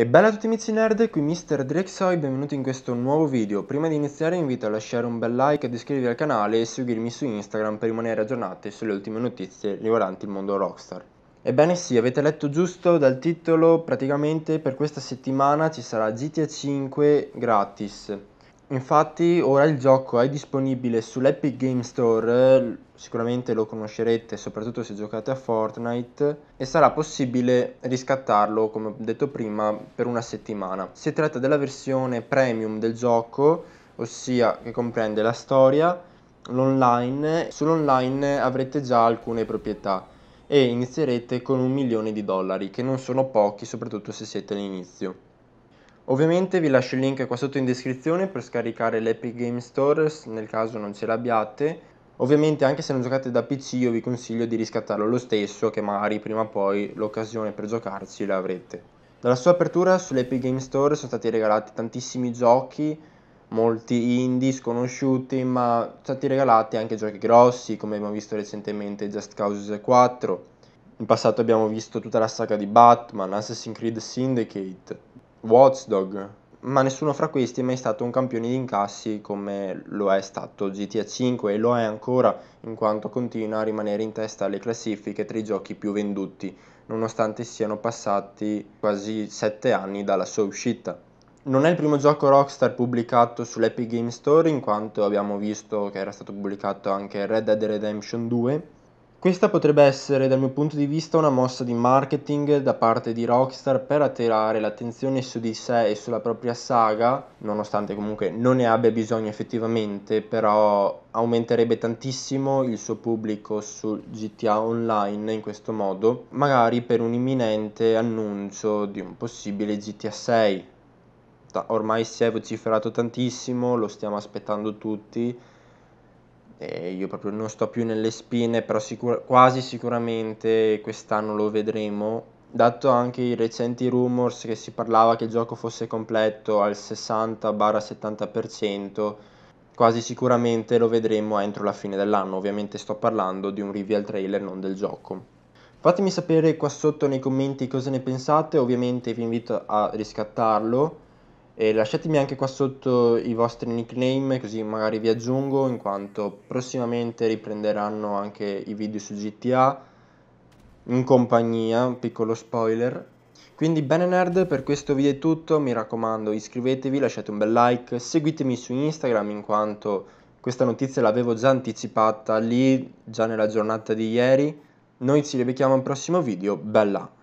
E bella a tutti amici nerd, qui Mr. Drexoy, benvenuti in questo nuovo video. Prima di iniziare invito a lasciare un bel like, ad iscrivervi al canale e seguirmi su Instagram per rimanere aggiornati sulle ultime notizie riguardanti il mondo rockstar. Ebbene sì, avete letto giusto dal titolo, praticamente per questa settimana ci sarà GTA 5 gratis. Infatti ora il gioco è disponibile sull'Epic Game Store, sicuramente lo conoscerete soprattutto se giocate a Fortnite e sarà possibile riscattarlo come detto prima per una settimana. Si tratta della versione premium del gioco, ossia che comprende la storia, l'online, sull'online avrete già alcune proprietà e inizierete con un milione di dollari che non sono pochi soprattutto se siete all'inizio. Ovviamente vi lascio il link qua sotto in descrizione per scaricare l'Epic Game Store nel caso non ce l'abbiate. Ovviamente anche se non giocate da PC io vi consiglio di riscattarlo lo stesso che magari prima o poi l'occasione per giocarci la avrete. Dalla sua apertura sull'Epic Game Store sono stati regalati tantissimi giochi, molti indie sconosciuti, ma sono stati regalati anche giochi grossi come abbiamo visto recentemente Just Cause 4. In passato abbiamo visto tutta la saga di Batman, Assassin's Creed Syndicate, Watchdog. ma nessuno fra questi è mai stato un campione di incassi come lo è stato GTA V e lo è ancora in quanto continua a rimanere in testa alle classifiche tra i giochi più venduti, nonostante siano passati quasi 7 anni dalla sua uscita. Non è il primo gioco Rockstar pubblicato sull'Epic Games Store in quanto abbiamo visto che era stato pubblicato anche Red Dead Redemption 2 questa potrebbe essere dal mio punto di vista una mossa di marketing da parte di Rockstar per attirare l'attenzione su di sé e sulla propria saga, nonostante comunque non ne abbia bisogno effettivamente, però aumenterebbe tantissimo il suo pubblico su GTA Online in questo modo, magari per un imminente annuncio di un possibile GTA 6. Ormai si è vociferato tantissimo, lo stiamo aspettando tutti eh, io proprio non sto più nelle spine, però sicur- quasi sicuramente quest'anno lo vedremo. Dato anche i recenti rumors che si parlava che il gioco fosse completo al 60-70%, quasi sicuramente lo vedremo entro la fine dell'anno. Ovviamente sto parlando di un reveal trailer, non del gioco. Fatemi sapere qua sotto nei commenti cosa ne pensate, ovviamente vi invito a riscattarlo e lasciatemi anche qua sotto i vostri nickname così magari vi aggiungo in quanto prossimamente riprenderanno anche i video su GTA in compagnia, piccolo spoiler. Quindi bene nerd, per questo video è tutto, mi raccomando iscrivetevi, lasciate un bel like, seguitemi su Instagram in quanto questa notizia l'avevo già anticipata lì, già nella giornata di ieri. Noi ci rivediamo al prossimo video, bella!